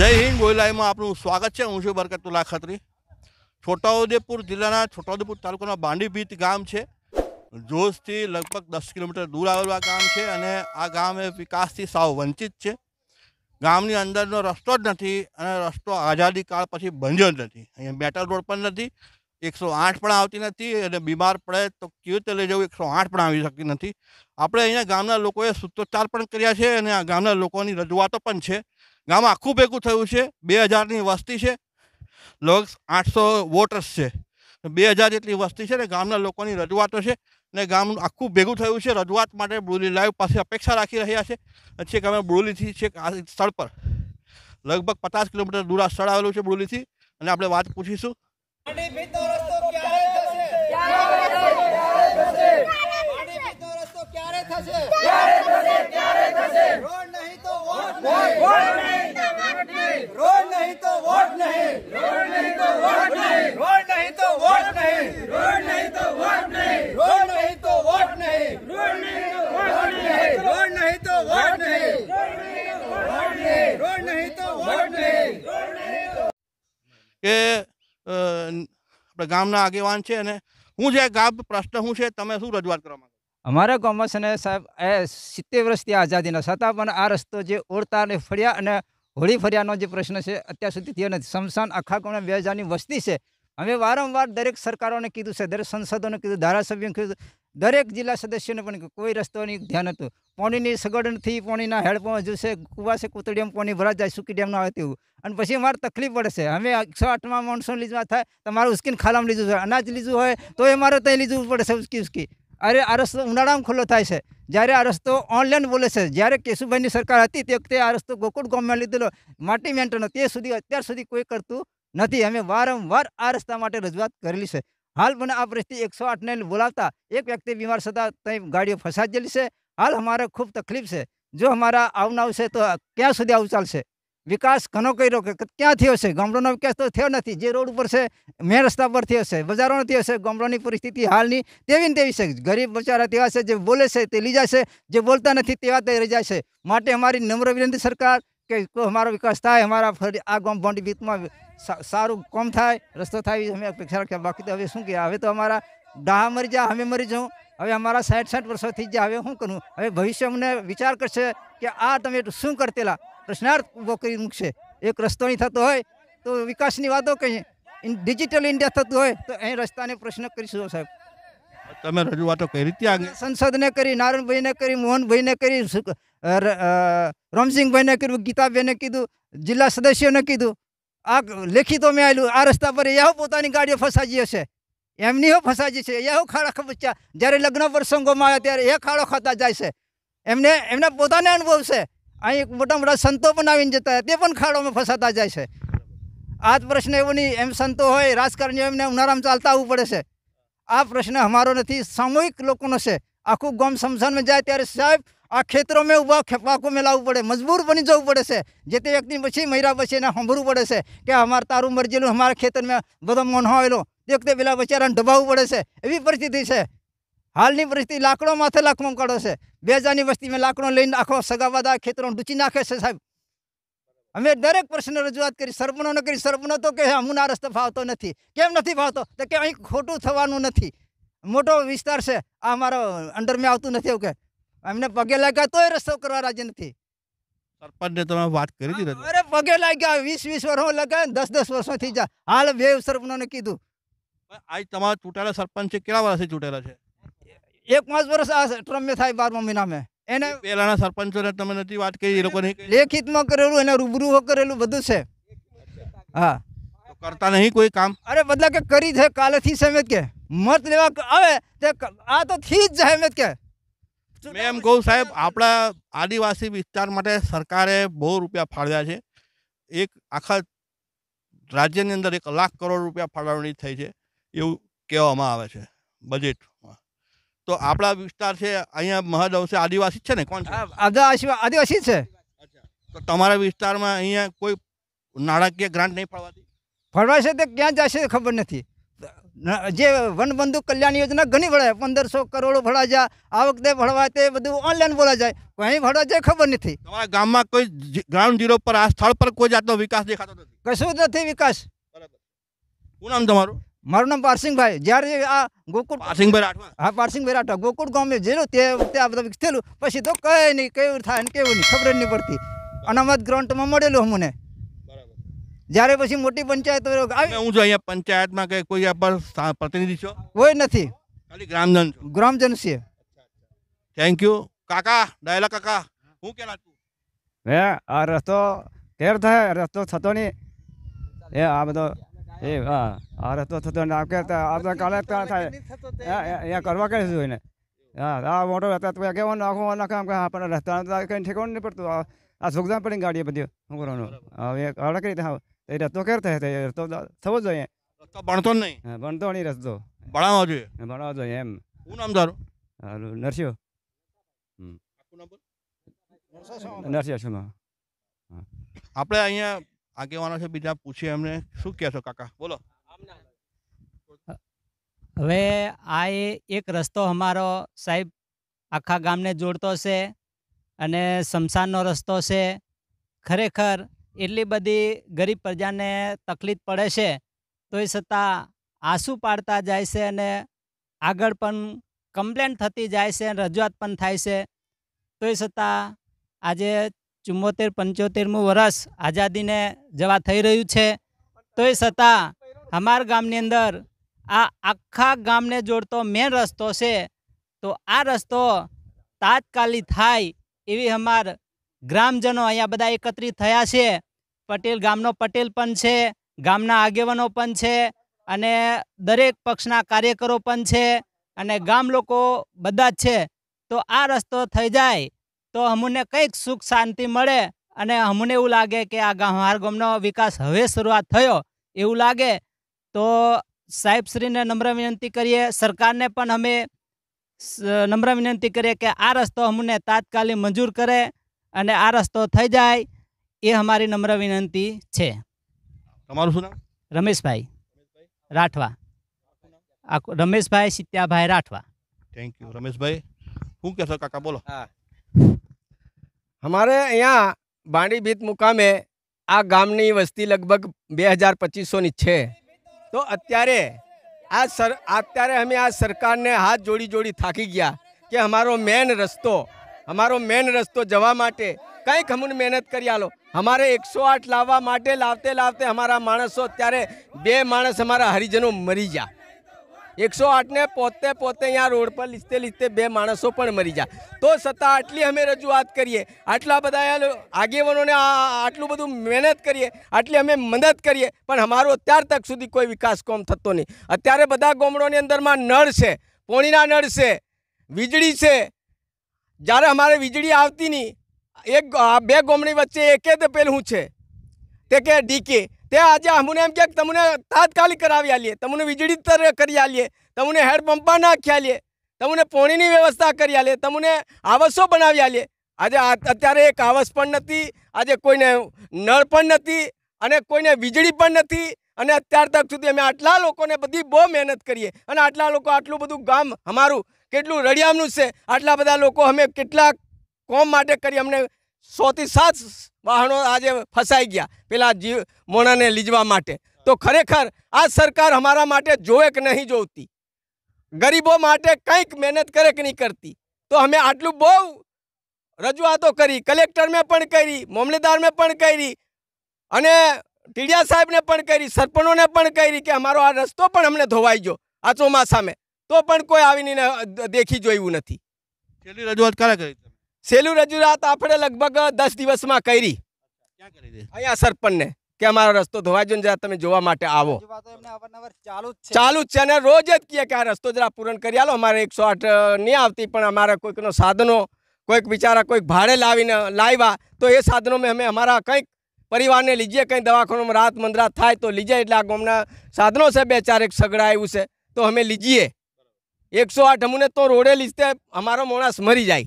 જય હિન્દ ગોયલાઈમાં આપનું સ્વાગત છે હું છું બરકતુલ્લા ખત્રી છોટાઉદેપુર જિલ્લાના છોટાઉદેપુર તાલુકાના બાંડીભીત ગામ છે જોશથી લગભગ દસ કિલોમીટર દૂર આવેલું આ ગામ છે અને આ ગામ એ વિકાસથી સાવ વંચિત છે ગામની અંદરનો રસ્તો જ નથી અને રસ્તો આઝાદી કાળ પછી બન્યો જ નથી અહીંયા મેટલ રોડ પણ નથી એકસો આઠ પણ આવતી નથી અને બીમાર પડે તો કેવી રીતે લઈ જવું એકસો આઠ પણ આવી શકતી નથી આપણે અહીંયા ગામના લોકોએ સૂત્રોચ્ચાર પણ કર્યા છે અને આ ગામના લોકોની રજૂઆતો પણ છે ગામ આખું ભેગું થયું છે બે હજારની વસ્તી છે લગભગ આઠસો વોટર્સ છે બે હજાર જેટલી વસ્તી છે ને ગામના લોકોની રજૂઆતો છે ને ગામનું આખું ભેગું થયું છે રજૂઆત માટે બુરલી લાઈવ પાસે અપેક્ષા રાખી રહ્યા છે છેક અમે બુરલીથી છેક આ સ્થળ પર લગભગ પચાસ કિલોમીટર દૂર આ સ્થળ આવેલું છે બુરલીથી અને આપણે વાત પૂછીશું ગામના આગેવાન છે અને હું જે ગામ પ્રશ્ન હું છે તમે શું રજૂઆત કરવા માંગો અમારા ગામમાં છે ને સાહેબ એ સિત્તેર વર્ષથી આઝાદીના છતાં પણ આ રસ્તો જે ઓળતા અને ફળિયા અને હોળી ફર્યાનો જે પ્રશ્ન છે અત્યાર સુધી થયો નથી સમસાન આખા ગામના બે હજારની વસ્તી છે અમે વારંવાર દરેક સરકારોને કીધું છે દરેક સંસદોને કીધું ધારાસભ્યોને કીધું દરેક જિલ્લા સદસ્યોને પણ કોઈ રસ્તોની ધ્યાન હતું પાણીની સગવડ નથી પાણીના હેડપંપ હજુ છે કુવા પાણી ભરા જાય સુકી ડેમ ના આવે અને પછી અમારે તકલીફ પડે છે અમે એકસો આઠમાં માણસો લીધવા થાય તમારે ઉસકીને ખાલામાં લીધું છે અનાજ લીધું હોય તો એ મારે ત્યાં લીધું પડશે છે ઉસકી ઉસકી અરે આ રસ્તો ઉનાળામાં ખુલ્લો થાય છે જ્યારે આ રસ્તો ઓનલાઈન બોલે છે જ્યારે કેશુભાઈની સરકાર હતી તે વખતે આ રસ્તો ગોકુળ ગામમાં લીધેલો માટી મેન્ટનો તે સુધી અત્યાર સુધી કોઈ કરતું નથી અમે વારંવાર આ રસ્તા માટે રજૂઆત કરેલી છે હાલ મને આ પરિસ્થિતિ એકસો આઠને બોલાવતા એક વ્યક્તિ બીમાર થતાં ત્યાં ગાડીઓ ફસાયેલી છે હાલ અમારે ખૂબ તકલીફ છે જો અમારા આવનાવ આવશે તો ક્યાં સુધી આવું ચાલશે વિકાસ ઘણો કર્યો કે ક્યાં થયો છે ગામડોનો વિકાસ તો થયો નથી જે રોડ ઉપર છે મેં રસ્તા પર થયો છે બજારોનો થયો છે ગામડોની પરિસ્થિતિ હાલની તેવી ને તેવી છે ગરીબ બચારા તેવા છે જે બોલે છે તે લઈ જાય છે જે બોલતા નથી તેવા તે રહી જાય છે માટે અમારી નમ્ર વિનંતી સરકાર કે અમારો વિકાસ થાય અમારા ફરી આ ગામ ભોંડી બીતમાં સારું કોમ થાય રસ્તો થાય અમે અપેક્ષા રાખ્યા બાકી તો હવે શું કે હવે તો અમારા ડાહા મરી જાય અમે મરી જાઉં હવે અમારા સાઠ સાઠ વર્ષો થઈ ગયા હવે શું કરું હવે ભવિષ્ય અમને વિચાર કરશે કે આ તમે શું કરતેલા પ્રશ્નાર્થ ઊભો કરી મૂકશે એક રસ્તો નહીં થતો હોય તો વિકાસની વાતો કહીએ ડિજિટલ ઇન્ડિયા થતું હોય તો અહીં રસ્તાને પ્રશ્ન કરીશું સાહેબ તમે રજૂઆતો કઈ રીતે આગળ સંસદને કરી નારાયણભાઈને કરી મોહનભાઈને કરી રોમસિંહભાઈને કીધું ગીતાબેને કીધું જિલ્લા સદસ્યોને કીધું આ લેખિતો મેં આવેલું આ રસ્તા પર યાહો પોતાની ગાડીઓ ફસાજી હશે એમની હો ફસાજી છે યાહો ખાડા ખબચ્યા જ્યારે લગ્ન પ્રસંગોમાં આવ્યા ત્યારે એ ખાડો ખાતા જાય છે એમને એમને પોતાને અનુભવ છે અહીં મોટા મોટા સંતો પણ આવીને જતા તે પણ ખાડોમાં ફસાતા જાય છે આ જ પ્રશ્ન એવો નહીં એમ સંતો હોય રાજકારણીઓ એમને ઉનાળામાં ચાલતા આવવું પડે છે આ પ્રશ્ન અમારો નથી સામૂહિક લોકોનો છે આખું ગામ સમસાનમાં જાય ત્યારે સાહેબ આ ખેતરોમાં મેં ઊભા પાકો મેલાવવું પડે મજબૂર બની જવું પડે છે જે તે વ્યક્તિ પછી મહિરા પછી એને સાંભળવું પડે છે કે અમારે તારું મરજેલું અમારા ખેતરમાં બધો મોનો આવેલો તે વખતે પેલા બચારાને દબાવવું પડે છે એવી પરિસ્થિતિ છે હાલની પરિસ્થિતિ લાકડો માથે લાખમાં કાઢો છે બે હજારની વસ્તીમાં લાકડો લઈને આખો સગાવાદા ખેતરો ડૂચી નાખે છે સાહેબ અમે દરેક પ્રશ્નને રજૂઆત કરી સરપંચોને કરી સરપંચો તો કે અમને આ રસ્તો ફાવતો નથી કેમ નથી ફાવતો તો કે અહીં ખોટું થવાનું નથી મોટો વિસ્તાર છે આ અમારો અંડરમાં આવતું નથી એવું કે એમને પગે લાગ્યા તોય રસ્તો કરવા રાજી નથી સરપંચને તમે વાત કરી દીધી અરે પગે લાગ્યા વીસ વીસ વર્ષો લગાય દસ દસ વર્ષો થઈ જા હાલ બે સરપંચોને કીધું આજ તમારા ચૂંટાયેલા સરપંચ છે કેટલા વર્ષથી ચૂંટેલા છે એક પાંચ વર્ષ આ ટ્રમે થાય બારમા મહિનામાં એને પહેલાના સરપંચોને તમે નથી વાત કરી એ લોકોને લેખિતમાં કરેલું એને રૂબરૂ કરેલું બધું છે હા કરતા નહીં કોઈ કામ અરે બદલા કે કરી છે કાલેથી સહેમત કે મત લેવા આવે તે આ તો થી જ સહેમત કે મેં એમ કહું સાહેબ આપણા આદિવાસી વિસ્તાર માટે સરકારે બહુ રૂપિયા ફાળવ્યા છે એક આખા રાજ્યની અંદર એક લાખ કરોડ રૂપિયા ફાળવણી થઈ છે એવું કહેવામાં આવે છે બજેટમાં તો આપણા વિસ્તાર છે અહીંયા મહદ અંશે આદિવાસી છે ને કોણ આદિવાસી આદિવાસી છે તો તમારા વિસ્તારમાં અહીંયા કોઈ નાણાકીય ગ્રાન્ટ નહીં ફાળવાતી ફાળવાશે તે ક્યાં જશે ખબર નથી જે વનબંધુ કલ્યાણ યોજના ઘણી ભળાય પંદરસો કરોડ ભળા જાય આ વખતે ભળવાય તે બધું ઓનલાઈન ભળા જાય કઈ ભળવા જાય ખબર નથી તમારા ગામમાં કોઈ ગ્રાઉન્ડ ઝીરો પર આ સ્થળ પર કોઈ જાતનો વિકાસ દેખાતો નથી કશું નથી વિકાસ બરાબર નામ તમારું મારું નામ પારસિંગભાઈ જ્યારે આ ગોકુળ પારસિંગભાઈ રાઠવા હા પારસિંગભાઈ રાઠવા ગોકુળ ગામે જેલું તે વખતે આ વિકસેલું પછી તો કઈ નહીં કેવું થાય ને કેવું નહીં ખબર જ નહીં પડતી અનામત ગ્રાઉન્ડમાં મળેલું અમને જ્યારે પછી મોટી પંચાયત હું જો અહીંયા પંચાયતમાં કે કોઈ આપણા પ્રતિનિધિ છો કોઈ નથી ખાલી ગ્રામજન ગ્રામજન છે થેન્ક યુ કાકા ડાયલા કાકા હું કેલા હે આ રસ્તો તેર થાય રસ્તો થતો નહીં એ આ બધો એ હા આ રસ્તો થતો ને આપણે આપણે કાલે ક્યાં થાય એ કરવા કે એને હા આ મોટો હતા તમે કેવો નાખો નાખો આપણે રસ્તા કંઈ ઠેકવાનું નહીં પડતું આ સુખદાન પડી ગાડીએ બધી શું કરવાનું હવે અડકડી હા એ રસ્તો કેર થાય એ રસ્તો થવો જોઈએ રસ્તો ભણતો નહીં ભણતો નહીં રસ્તો ભણાવવો જોઈએ ભણાવવો જોઈએ એમ શું નામ તારું હારું નરસિંહ નરસિંહ શું આપણે અહીંયા આગેવાનો છે બીજા પૂછીએ એમને શું કહેશો કાકા બોલો હવે આ એક રસ્તો અમારો સાહેબ આખા ગામને જોડતો છે અને શમશાનનો રસ્તો છે ખરેખર એટલી બધી ગરીબ પ્રજાને તકલીફ પડે છે તોય છતાં આંસુ પાડતા જાય છે અને આગળ પણ કમ્પ્લેન થતી જાય છે અને રજૂઆત પણ થાય છે તોય છતાં આજે ચુમ્મોતેર પંચોતેરમું વર્ષ આઝાદીને જવા થઈ રહ્યું છે તોય છતાં અમારા ગામની અંદર આ આખા ગામને જોડતો મેન રસ્તો છે તો આ રસ્તો તાત્કાલિક થાય એવી અમાર ગ્રામજનો અહીંયા બધા એકત્રિત થયા છે પટેલ ગામનો પટેલ પણ છે ગામના આગેવાનો પણ છે અને દરેક પક્ષના કાર્યકરો પણ છે અને ગામ લોકો બધા જ છે તો આ રસ્તો થઈ જાય તો અમને કંઈક સુખ શાંતિ મળે અને અમને એવું લાગે કે આ અમારા ગામનો વિકાસ હવે શરૂઆત થયો એવું લાગે તો સાહેબશ્રીને નમ્ર વિનંતી કરીએ સરકારને પણ અમે નમ્ર વિનંતી કરીએ કે આ રસ્તો અમને તાત્કાલિક મંજૂર કરે અને આ રસ્તો થઈ જાય એ અમારી નમ્ર વિનંતી છે તમારું શું નામ રમેશભાઈ રાઠવા રમેશભાઈ સિત્યાભાઈ રાઠવા થેન્ક યુ રમેશભાઈ શું કહેશો કાકા બોલો હા અમારે અહીંયા બાંડી મુકામે આ ગામની વસ્તી લગભગ બે હજાર પચીસોની છે તો અત્યારે આ સર અત્યારે અમે આ સરકારને હાથ જોડી જોડી થાકી ગયા કે અમારો મેન રસ્તો અમારો મેન રસ્તો જવા માટે કંઈ ખમુન મહેનત કરી આલો અમારે એકસો આઠ લાવવા માટે લાવતે લાવતે અમારા માણસો અત્યારે બે માણસ અમારા હરિજનો મરી ગયા એકસો આઠને પોતે પોતે અહીંયા રોડ પર લીધતે લીધતે બે માણસો પણ મરી ગયા તો છતાં આટલી અમે રજૂઆત કરીએ આટલા બધા આગેવાનોને આટલું બધું મહેનત કરીએ આટલી અમે મદદ કરીએ પણ અમારો અત્યાર તક સુધી કોઈ વિકાસ કોમ થતો નહીં અત્યારે બધા ગામડોની અંદરમાં નળ છે પોણીના નળ છે વીજળી છે જ્યારે અમારે વીજળી આવતી નહીં એક બે ગોમણી વચ્ચે એકે તે પેલું છે તે કે ડીકે તે આજે અમને એમ કે તમને તાત્કાલિક કરાવી આલીએ તમને વીજળી તર કરી આલીએ તમને હેડપંપા નાખી આલીએ તમને પોણીની વ્યવસ્થા કરી આલે તમને આવસો બનાવી આલે આજે અત્યારે એક આવસ પણ નથી આજે કોઈને નળ પણ નથી અને કોઈને વીજળી પણ નથી અને અત્યાર તક સુધી અમે આટલા લોકોને બધી બહુ મહેનત કરીએ અને આટલા લોકો આટલું બધું ગામ અમારું કેટલું રળિયામનું છે આટલા બધા લોકો અમે કેટલાક કોમ માટે કરી અમને સોથી સાત વાહનો આજે ફસાઈ ગયા પેલા જીવ મોણાને લીજવા માટે તો ખરેખર આ સરકાર અમારા માટે જોવે કે નહીં જોતી ગરીબો માટે કંઈક મહેનત કરે કે નહીં કરતી તો અમે આટલું બહુ રજૂઆતો કરી કલેક્ટરને પણ કરી મામલેદારને પણ કરી અને ટીડિયા સાહેબને પણ કરી સરપંચોને પણ કરી કે અમારો આ રસ્તો પણ અમને ધોવાઈ ગયો આ ચોમાસામાં તો પણ કોઈ આવીને દેખી જોયું નથી રજૂઆત કરી છેલ્લું રજૂઆત આપણે લગભગ દસ દિવસમાં કરી અહીંયા સરપંચને કે અમારો રસ્તો ધોવાઈ ગયો તમે જોવા માટે આવો ચાલુ જ છે અને રોજ જ કહે કે આ રસ્તો જરા પૂરણ કરી આલો અમારે એકસો આઠ નહીં આવતી પણ અમારા કોઈકનો સાધનો કોઈક બિચારા કોઈક ભાડે લાવીને લાવ્યા તો એ સાધનો મેં અમે અમારા કંઈક પરિવારને લીજીએ કંઈ દવાખાનામાં રાત મંદરાત થાય તો લીજે એટલે આ ગામના સાધનો છે બે ચાર એક સગડા આવ્યું છે તો અમે લીજીએ એકસો આઠ અમને તો રોડે લીજતે અમારો મોણસ મરી જાય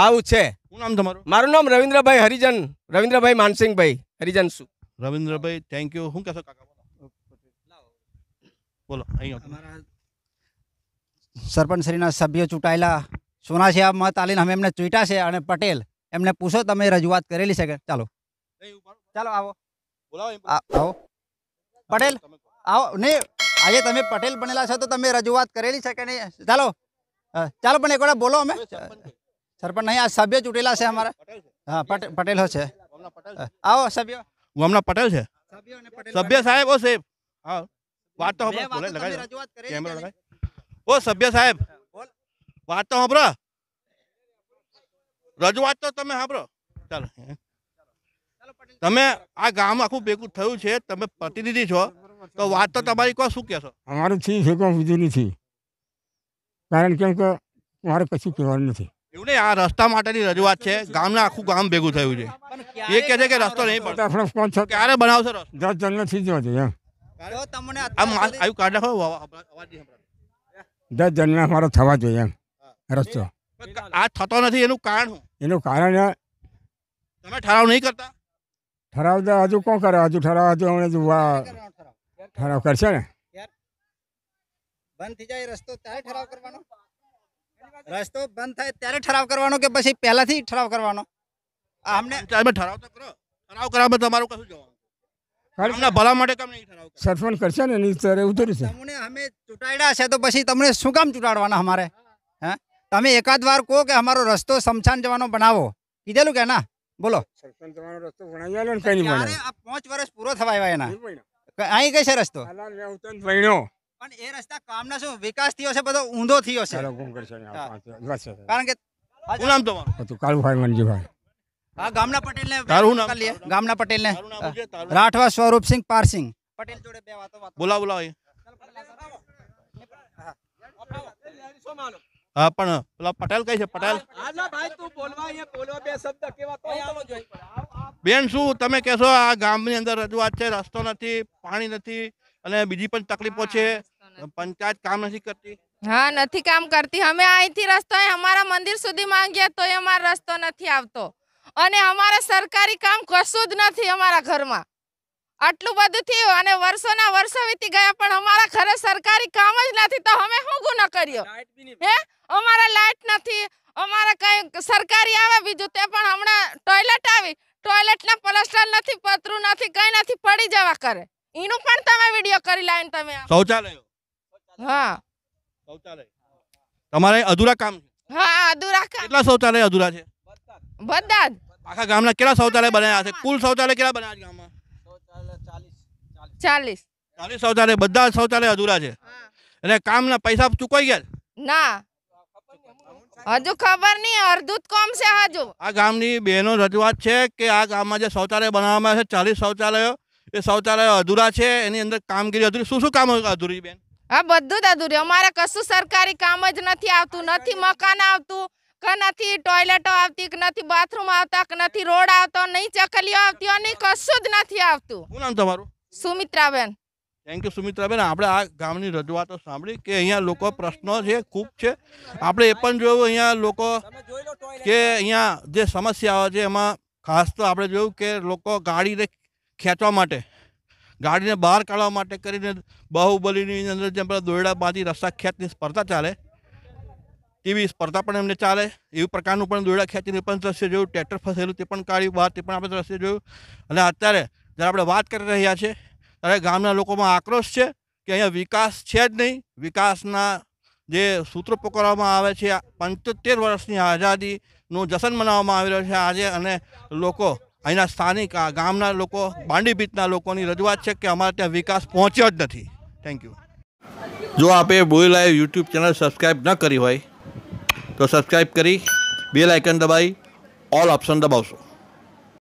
આવું છે શું નામ તમારું મારું નામ રવિન્દ્રભાઈ હરિજન રવિન્દ્રભાઈ માનસિંહભાઈ હરિજન શું રવિન્દ્રભાઈ થેન્ક યુ શું કહેશો કાકા બોલો અહીં સરપંચશ્રીના સભ્યો ચૂંટાયેલા સોના છે આ મત આલીને અમે એમને ચૂંટ્યા છે અને પટેલ એમને પૂછો તમે રજૂઆત કરેલી છે કે ચાલો ચાલો આવો આવો પટેલ આવો નહીં આજે તમે પટેલ બનેલા છો તો તમે રજૂઆત કરેલી છે કે નહીં ચાલો ચાલો પણ એકવાર બોલો અમે સરપંચ નહીં આ સભ્ય ચૂંટેલા છે અમારા હા પટેલો છે આવો સભ્ય હું હમણાં પટેલ છે સભ્ય સાહેબ ઓ સાહેબ હા વાત તો કેમેરા લગાય ઓ સભ્ય સાહેબ વાત તો સાંભળો રજૂઆત તો તમે સાંભળો ચાલો તમે આ ગામ આખું ભેગું થયું છે તમે પ્રતિનિધિ છો તો વાત તો તમારી કહો શું કહેશો અમારું થી ભેગું સુધી નથી કારણ કેમ કે મારે કશું કહેવાનું નથી એવું નહીં આ રસ્તા માટેની રજૂઆત છે ગામના આખું ગામ ભેગું થયું છે એ કહે છે કે રસ્તો નહીં પડતો ક્યારે બનાવશો દસ જણને થઈ જવા જોઈએ તમને આવ્યું કાર્ડ દસ જણને અમારો થવા જોઈએ એમ રસ્તો આ થતો નથી એનું કારણ એનું કારણ તમે ઠરાવ નહીં કરતા ઠરાવ તો હજુ કોણ કરે હજુ ઠરાવ હજુ હમણે ઠરાવ કરશે ને બંધ થઈ જાય રસ્તો ત્યારે ઠરાવ કરવાનો રસ્તો બંધ થાય ત્યારે ઠરાવ કરવાનો કે પછી પહેલાથી ઠરાવ કરવાનો અમને ઠરાવ તો કરો ઠરાવ કરાવવા તમારું કશું જવાનું શું કામ ચૂંટાડવાના અમારે હે તમે એકાદ વાર કહો કે અમારો રસ્તો સમશાન જવાનો બનાવો કીધેલું કે ના બોલો પાંચ વર્ષ પૂરો થવા આવ્યા એના અહીં કઈ છે રસ્તો પણ એ રસ્તા કામના શું વિકાસ થયો છે બધો ઊંધો થયો છે કારણ કે શું નામ તમારું કાળુભાઈ મનજીભાઈ હા ગામના પટેલ ને તારું નામ ગામના પટેલ ને રાઠવા સ્વરૂપસિંહ પારસિંહ પટેલ જોડે બે વાતો વાત બોલા બોલાવો હા પણ પેલા પટેલ કઈ છે પટેલ બેન શું તમે કેશો આ ગામની અંદર રજૂઆત છે રસ્તો નથી પાણી નથી અને બીજી પણ તકલીફો છે પંચાયત કામ નથી કરતી હા નથી કામ કરતી અમે અહીંથી રસ્તો અમારા મંદિર સુધી માંગીએ તો અમારો રસ્તો નથી આવતો અને અમારા સરકારી કામ કશું જ નથી અમારા ઘરમાં આટલું બધું થયું અને વર્ષોના વર્ષો વીતી ગયા પણ અમારા ઘરે સરકારી કામ જ નથી તો અમે શું ગુનો કર્યો હે અમારા લાઇટ નથી અમારા કઈ સરકારી આવે બીજું તે પણ હમણાં ટોયલેટ આવી ટોયલેટના પ્લસ્ટર નથી પતરું નથી કઈ નથી પડી જવા કરે એનું પણ તમે વિડીયો કરી લાવીને તમે શૌચાલય હા શૌચાલય તમારે અધૂરા કામ છે હા અધૂરા કામ કેટલા શૌચાલય અધૂરા છે બધા જ આખા ગામના કેટલા શૌચાલય બનાવ્યા છે કુલ શૌચાલય કેટલા બનાવ્યા ગામમાં ચાલીસ ચાલીસ શૌચાલય બધા શૌચાલય અધૂરા છે એટલે કામના પૈસા ચૂકવાઈ ગયા ના હજુ ખબર નહીં અર્ધુત કોમ છે હજુ આ ગામની બહેનો રજૂઆત છે કે આ ગામમાં જે શૌચાલય બનાવવામાં આવે છે ચાલીસ શૌચાલયો એ શૌચાલય અધૂરા છે એની અંદર કામગીરી અધૂરી શું શું કામ અધૂરી બેન હા બધું જ અધૂર્યું અમારે કશું સરકારી કામ જ નથી આવતું નથી મકાન આવતું કે નથી ટોયલેટો આવતી કે નથી બાથરૂમ આવતા કે નથી રોડ આવતો નહીં ચકલીઓ આવતી નહીં કશું જ નથી આવતું શું નામ તમારું સુમિત્રાબેન થેન્ક યુ સુમિત્રાબેન આપણે આ ગામની રજૂઆતો સાંભળી કે અહીંયા લોકો પ્રશ્નો છે ખૂબ છે આપણે એ પણ જોયું અહીંયા લોકો કે અહીંયા જે સમસ્યાઓ છે એમાં ખાસ તો આપણે જોયું કે લોકો ગાડીને ખેંચવા માટે ગાડીને બહાર કાઢવા માટે કરીને બાહુબલીની અંદર જેમ પેલા દોરડા બાંધી રસ્તા ખેંચની સ્પર્ધા ચાલે એવી સ્પર્ધા પણ એમને ચાલે એવી પ્રકારનું પણ દોરડા ખેંચીને પણ દ્રશ્ય જોયું ટ્રેક્ટર ફસેલું તે પણ કાઢ્યું બહાર તે પણ આપણે દ્રશ્ય જોયું અને અત્યારે જ્યારે આપણે વાત કરી રહ્યા છીએ ત્યારે ગામના લોકોમાં આક્રોશ છે કે અહીંયા વિકાસ છે જ નહીં વિકાસના જે સૂત્રો પકડવામાં આવે છે પંચોતેર વર્ષની આઝાદીનું જશન મનાવવામાં આવી રહ્યો છે આજે અને લોકો અહીંના સ્થાનિક ગામના લોકો બાંડી બીચના લોકોની રજૂઆત છે કે અમારે ત્યાં વિકાસ પહોંચ્યો જ નથી થેન્ક યુ જો આપે બોઈ લાઈવ યુટ્યુબ ચેનલ સબસ્ક્રાઈબ ન કરી હોય તો સબસ્ક્રાઈબ કરી બેલ આઇકન દબાવી ઓલ ઓપ્શન દબાવશો